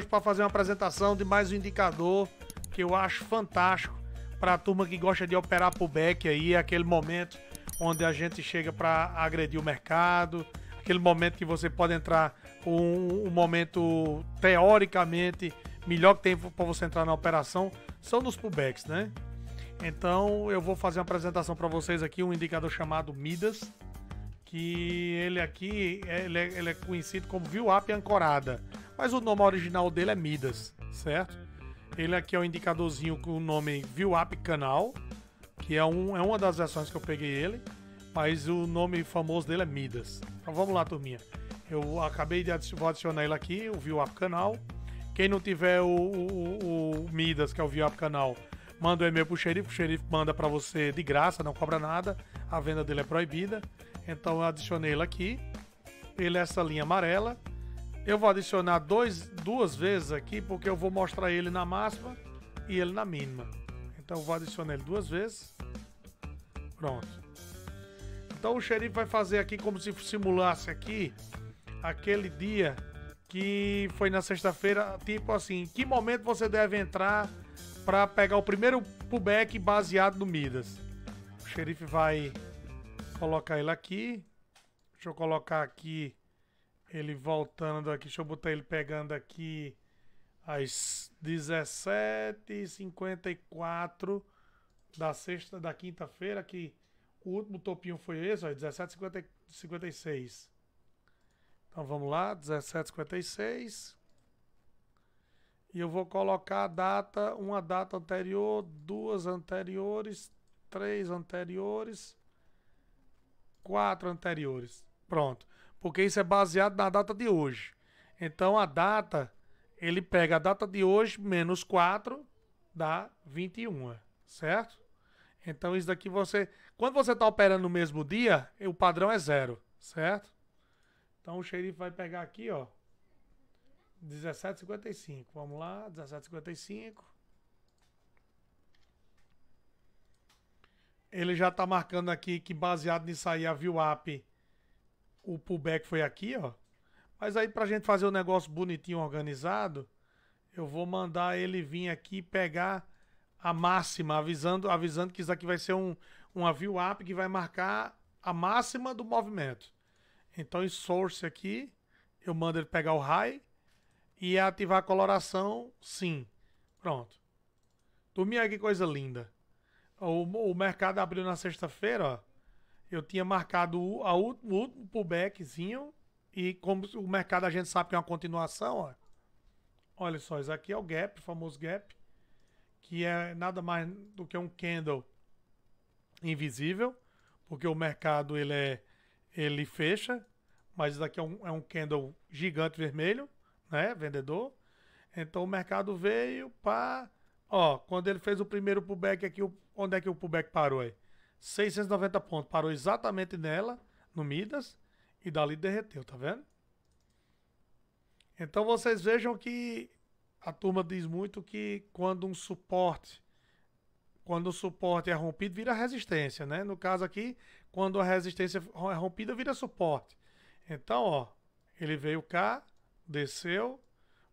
hoje para fazer uma apresentação de mais um indicador que eu acho fantástico para a turma que gosta de operar pullback aí, aquele momento onde a gente chega para agredir o mercado, aquele momento que você pode entrar um, um momento teoricamente melhor que tem para você entrar na operação, são nos pullbacks, né? Então eu vou fazer uma apresentação para vocês aqui, um indicador chamado Midas que ele aqui é, ele é, ele é conhecido como VWAP Ancorada, mas o nome original dele é Midas, certo? Ele aqui é o um indicadorzinho com o nome Up Canal, que é, um, é uma das versões que eu peguei ele, mas o nome famoso dele é Midas. Então vamos lá, turminha. Eu acabei de adicionar, vou adicionar ele aqui, o Up Canal. Quem não tiver o, o, o, Midas, que é o Up Canal, manda o um e-mail pro xerife, o xerife manda para você de graça, não cobra nada, a venda dele é proibida. Então eu adicionei ele aqui. Ele é essa linha amarela. Eu vou adicionar dois, duas vezes aqui, porque eu vou mostrar ele na máxima e ele na mínima. Então eu vou adicionar ele duas vezes. Pronto. Então o xerife vai fazer aqui como se simulasse aqui aquele dia que foi na sexta-feira, tipo assim, em que momento você deve entrar para pegar o primeiro pullback baseado no Midas. O xerife vai colocar ele aqui. Deixa eu colocar aqui ele voltando aqui. Deixa eu botar ele pegando aqui às 17h54 da sexta, da quinta-feira, que o último topinho foi esse, 17h56. Então vamos lá, 17h56. E eu vou colocar a data, uma data anterior, duas anteriores, três anteriores quatro anteriores. Pronto. Porque isso é baseado na data de hoje. Então a data, ele pega a data de hoje menos 4 dá 21, certo? Então isso daqui você, quando você tá operando no mesmo dia, o padrão é zero, certo? Então o xerife vai pegar aqui, ó, 17,55. Vamos lá, 17,55. Ele já tá marcando aqui que baseado nisso aí a up o pullback foi aqui, ó. Mas aí pra gente fazer o um negócio bonitinho organizado, eu vou mandar ele vir aqui pegar a máxima, avisando, avisando que isso aqui vai ser um uma up que vai marcar a máxima do movimento. Então em source aqui, eu mando ele pegar o high e ativar a coloração sim. Pronto. Dormir que coisa linda. O, o mercado abriu na sexta-feira, ó. Eu tinha marcado o, a, o último pullbackzinho. E como o mercado a gente sabe que é uma continuação, ó. Olha só, isso aqui é o gap, o famoso gap. Que é nada mais do que um candle invisível. Porque o mercado, ele é... Ele fecha, mas isso aqui é um, é um candle gigante vermelho, né? Vendedor. Então o mercado veio para Ó, quando ele fez o primeiro pullback aqui, onde é que o pullback parou aí? 690 pontos. Parou exatamente nela, no Midas, e dali derreteu, tá vendo? Então vocês vejam que a turma diz muito que quando um suporte quando o suporte é rompido, vira resistência, né? No caso aqui, quando a resistência é rompida, vira suporte. Então, ó, ele veio cá, desceu,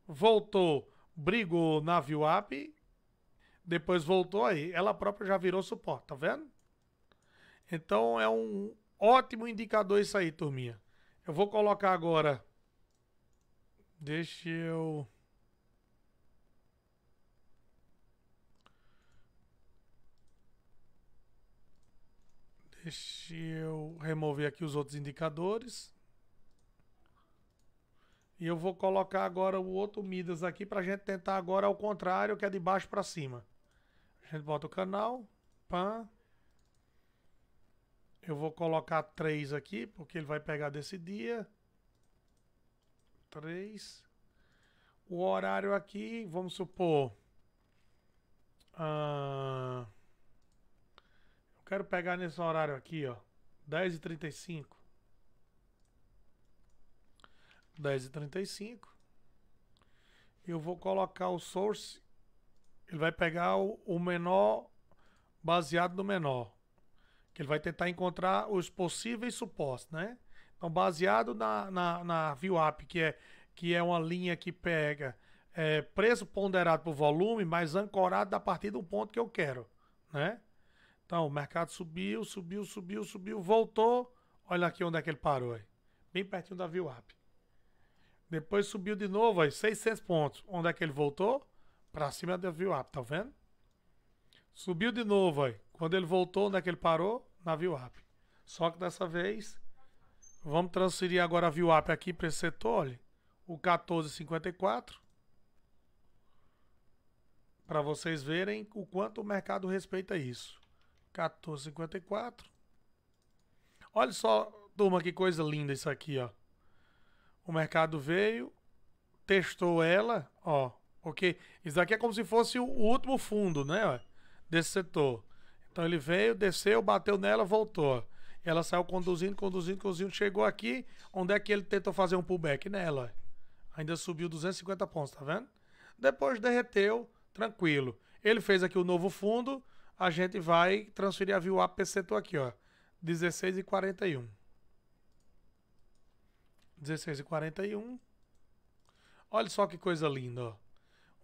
voltou, brigou view up depois voltou aí. Ela própria já virou suporte, tá vendo? Então é um ótimo indicador isso aí, turminha. Eu vou colocar agora. Deixa eu. Deixa eu remover aqui os outros indicadores. E eu vou colocar agora o outro Midas aqui para a gente tentar agora ao contrário, que é de baixo para cima. A gente bota o canal. Pan. Eu vou colocar 3 aqui, porque ele vai pegar desse dia. 3. O horário aqui, vamos supor. Ah, eu quero pegar nesse horário aqui, ó. 10h35. 10h35. Eu vou colocar o source ele vai pegar o, o menor baseado no menor. Que ele vai tentar encontrar os possíveis supostos, né? Então, baseado na, na, na VWAP, que é, que é uma linha que pega é, preço ponderado por volume, mas ancorado a partir do ponto que eu quero, né? Então, o mercado subiu, subiu, subiu, subiu, voltou. Olha aqui onde é que ele parou, aí. bem pertinho da VWAP. Depois subiu de novo, aí, 600 pontos. Onde é que ele voltou? Pra cima da view up, tá vendo? Subiu de novo aí. Quando ele voltou, onde é que ele parou? Na view up. Só que dessa vez, vamos transferir agora a view up aqui para esse setor, olha. O 1454. Para vocês verem o quanto o mercado respeita isso. 1454. Olha só, turma, que coisa linda isso aqui, ó. O mercado veio, testou ela, ó, Ok? Isso daqui é como se fosse o último fundo, né? Desse setor. Então ele veio, desceu, bateu nela, voltou. Ela saiu conduzindo, conduzindo, conduzindo, chegou aqui. Onde é que ele tentou fazer um pullback? Nela. Ainda subiu 250 pontos, tá vendo? Depois derreteu, tranquilo. Ele fez aqui o novo fundo. A gente vai transferir a VWAP para esse setor aqui, ó. 16 e 41. 16 e 41. Olha só que coisa linda, ó.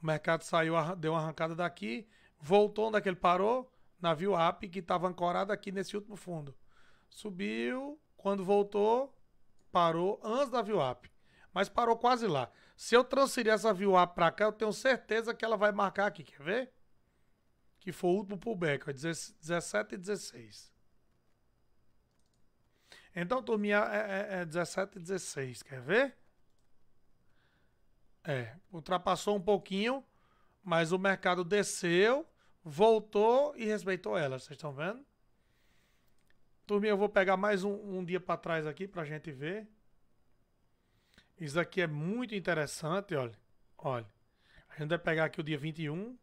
O mercado saiu, deu uma arrancada daqui, voltou onde é ele parou, navio App, que estava ancorado aqui nesse último fundo. Subiu, quando voltou, parou antes da App. mas parou quase lá. Se eu transferir essa App para cá, eu tenho certeza que ela vai marcar aqui, quer ver? Que foi o último pullback, 17 e 16. Então, turminha, é, é, é 17 e 16, quer ver? É, ultrapassou um pouquinho, mas o mercado desceu, voltou e respeitou ela. Vocês estão vendo? Turminha, eu vou pegar mais um, um dia para trás aqui para gente ver. Isso aqui é muito interessante, olha. Olha. A gente vai pegar aqui o dia 21.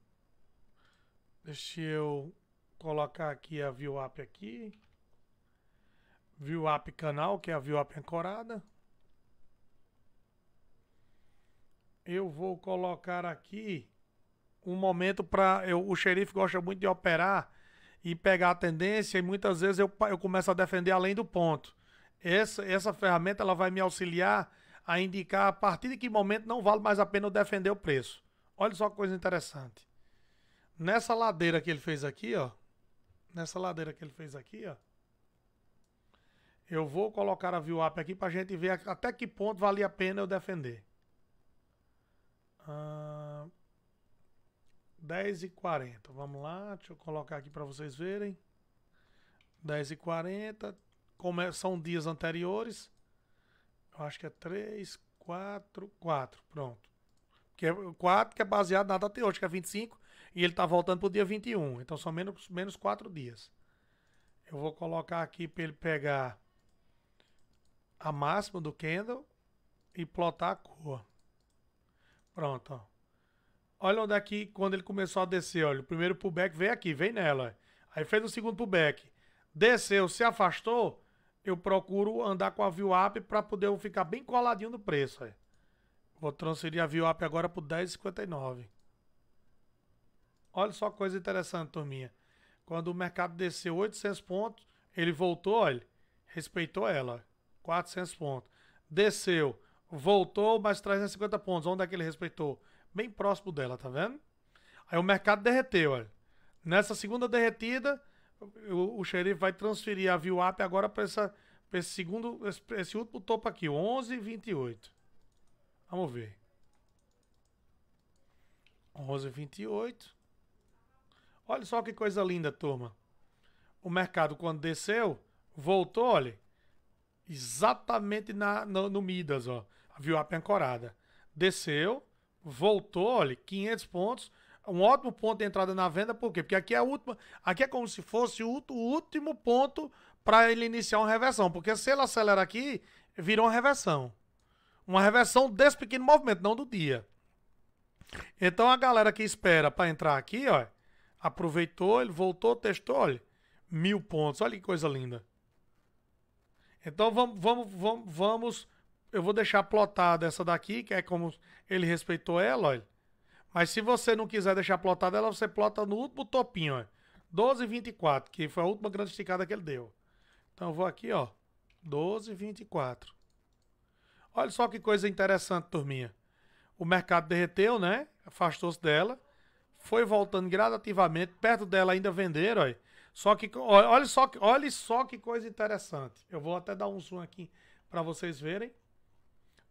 Deixa eu colocar aqui a view app aqui. View app canal, que é a view app ancorada. eu vou colocar aqui um momento para. O xerife gosta muito de operar e pegar a tendência, e muitas vezes eu, eu começo a defender além do ponto. Essa, essa ferramenta ela vai me auxiliar a indicar a partir de que momento não vale mais a pena eu defender o preço. Olha só que coisa interessante. Nessa ladeira que ele fez aqui, ó. Nessa ladeira que ele fez aqui, ó. Eu vou colocar a view up aqui para a gente ver até que ponto valia a pena eu defender. 10 e 40 vamos lá, deixa eu colocar aqui para vocês verem. 10 e 40 como são dias anteriores, eu acho que é 3, 4, 4, pronto. Que é 4 que é baseado na data de hoje, que é 25, e ele está voltando para o dia 21, então são menos, menos 4 dias. Eu vou colocar aqui para ele pegar a máxima do candle e plotar a cor. Pronto, ó. Olha onde é que quando ele começou a descer, olha. O primeiro pullback veio aqui, vem nela. Aí fez o segundo pullback. Desceu, se afastou. Eu procuro andar com a view up para poder ficar bem coladinho no preço. Vou transferir a view up agora por 10,59. Olha só coisa interessante, turminha. Quando o mercado desceu 800 pontos, ele voltou, olha, respeitou ela. 400 pontos. Desceu Voltou, mas 350 pontos. Onde é que ele respeitou? Bem próximo dela, tá vendo? Aí o mercado derreteu, olha. Nessa segunda derretida, o, o xerife vai transferir a VWAP agora para essa pra esse segundo esse, esse último topo aqui, 11,28. Vamos ver. 11,28. Olha só que coisa linda, turma. O mercado quando desceu, voltou, olha, exatamente na, no, no Midas, ó viu a pencorada. Desceu, voltou, olha, 500 pontos. Um ótimo ponto de entrada na venda, por quê? Porque aqui é a última, aqui é como se fosse o último ponto para ele iniciar uma reversão, porque se ele acelera aqui, virou uma reversão. Uma reversão desse pequeno movimento, não do dia. Então a galera que espera para entrar aqui, ó, aproveitou, ele voltou, testou, olha, mil pontos, olha que coisa linda. Então vamos, vamos, vamos, vamos eu vou deixar plotada essa daqui, que é como ele respeitou ela, olha. Mas se você não quiser deixar plotada ela, você plota no último topinho, ó. 12 24, que foi a última grande esticada que ele deu. Então eu vou aqui, ó. 12 24. Olha só que coisa interessante, turminha. O mercado derreteu, né? Afastou-se dela. Foi voltando gradativamente. Perto dela ainda venderam, olha. Só que, olha só, olha só que coisa interessante. Eu vou até dar um zoom aqui para vocês verem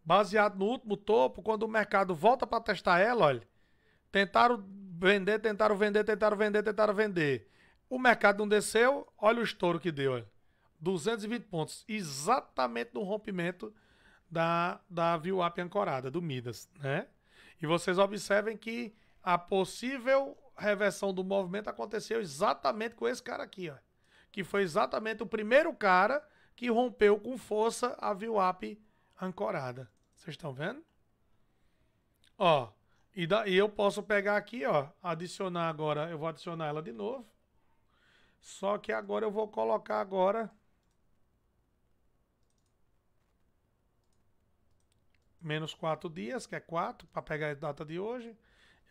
baseado no último topo, quando o mercado volta para testar ela, olha, tentaram vender, tentaram vender, tentaram vender, tentaram vender. O mercado não desceu, olha o estouro que deu, olha. 220 pontos, exatamente no rompimento da, da VWAP ancorada, do Midas, né? E vocês observem que a possível reversão do movimento aconteceu exatamente com esse cara aqui, ó. Que foi exatamente o primeiro cara que rompeu com força a VWAP ancorada. Vocês estão vendo? Ó, e, da, e eu posso pegar aqui, ó, adicionar agora, eu vou adicionar ela de novo. Só que agora eu vou colocar agora... Menos 4 dias, que é 4, para pegar a data de hoje.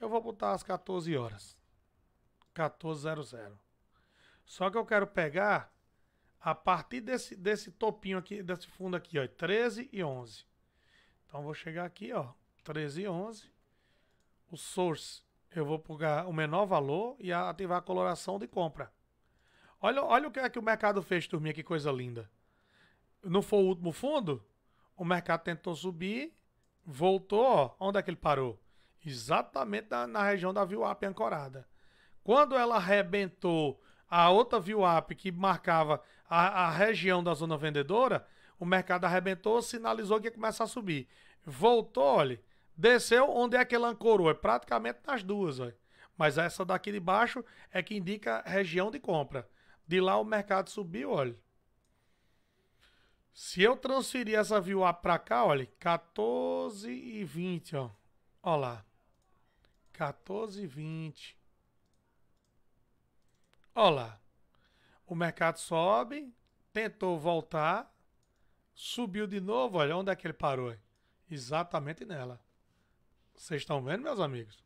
Eu vou botar às 14 horas. 14.00. Só que eu quero pegar a partir desse, desse topinho aqui, desse fundo aqui, ó, 13 e 11. Então eu vou chegar aqui, ó, 1311. O source, eu vou pegar o menor valor e ativar a coloração de compra. Olha, olha o que é que o mercado fez, turminha, que coisa linda. Não foi o último fundo? O mercado tentou subir, voltou, ó, onde é que ele parou? Exatamente na, na região da VWAP ancorada. Quando ela arrebentou a outra VWAP que marcava a, a região da zona vendedora, o mercado arrebentou, sinalizou que ia começar a subir. Voltou, olha, desceu onde é que ele ancorou, é praticamente nas duas, olha. Mas essa daqui de baixo é que indica região de compra. De lá o mercado subiu, olha. Se eu transferir essa a para cá, olha, 14 e 20, ó. Ó lá. 14 e 20. Ó lá. O mercado sobe, tentou voltar, Subiu de novo, olha onde é que ele parou. Hein? Exatamente nela. Vocês estão vendo, meus amigos?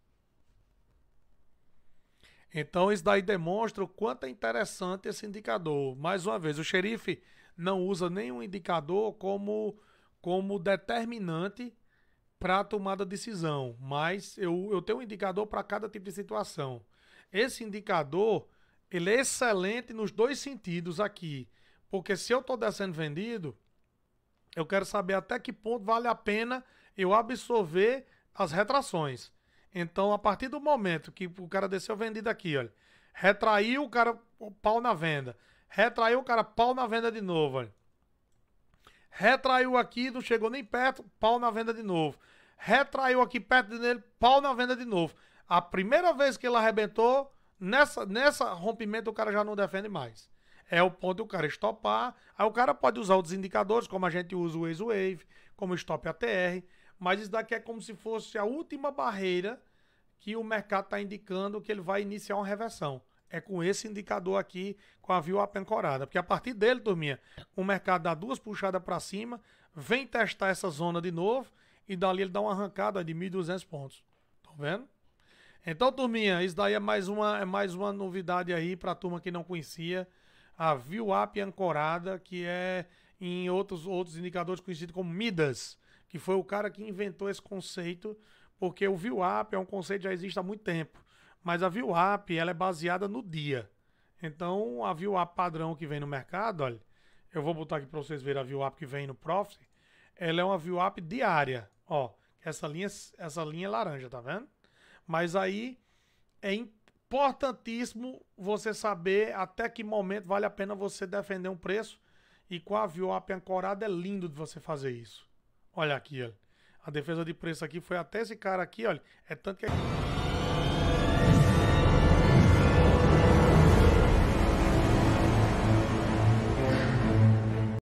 Então isso daí demonstra o quanto é interessante esse indicador. Mais uma vez, o xerife não usa nenhum indicador como, como determinante para a tomada de decisão, mas eu, eu tenho um indicador para cada tipo de situação. Esse indicador ele é excelente nos dois sentidos aqui, porque se eu estou descendo vendido, eu quero saber até que ponto vale a pena eu absorver as retrações. Então, a partir do momento que o cara desceu vendido aqui, olha, retraiu o cara pau na venda, retraiu o cara pau na venda de novo, olha. Retraiu aqui, não chegou nem perto, pau na venda de novo. Retraiu aqui perto dele, pau na venda de novo. A primeira vez que ele arrebentou, nessa, nessa rompimento o cara já não defende mais é o ponto do cara estopar. Aí o cara pode usar outros indicadores, como a gente usa o Waze Wave, como o Stop ATR, mas isso daqui é como se fosse a última barreira que o mercado está indicando que ele vai iniciar uma reversão. É com esse indicador aqui, com a view apencorada. Porque a partir dele, turminha, o mercado dá duas puxadas para cima, vem testar essa zona de novo e dali ele dá uma arrancada de 1.200 pontos. Estão tá vendo? Então, turminha, isso daí é mais uma, é mais uma novidade aí para a turma que não conhecia a VWAP ancorada, que é em outros, outros indicadores conhecido como MIDAS, que foi o cara que inventou esse conceito, porque o VWAP é um conceito que já existe há muito tempo, mas a VWAP ela é baseada no dia. Então, a VWAP padrão que vem no mercado, olha, eu vou botar aqui para vocês verem a VWAP que vem no Profit, ela é uma VWAP diária, ó, essa linha, essa linha é laranja, tá vendo? Mas aí é importantíssimo você saber até que momento vale a pena você defender um preço. E com a VWAP ancorada é lindo de você fazer isso. Olha aqui, olha. A defesa de preço aqui foi até esse cara aqui, olha. É tanto que...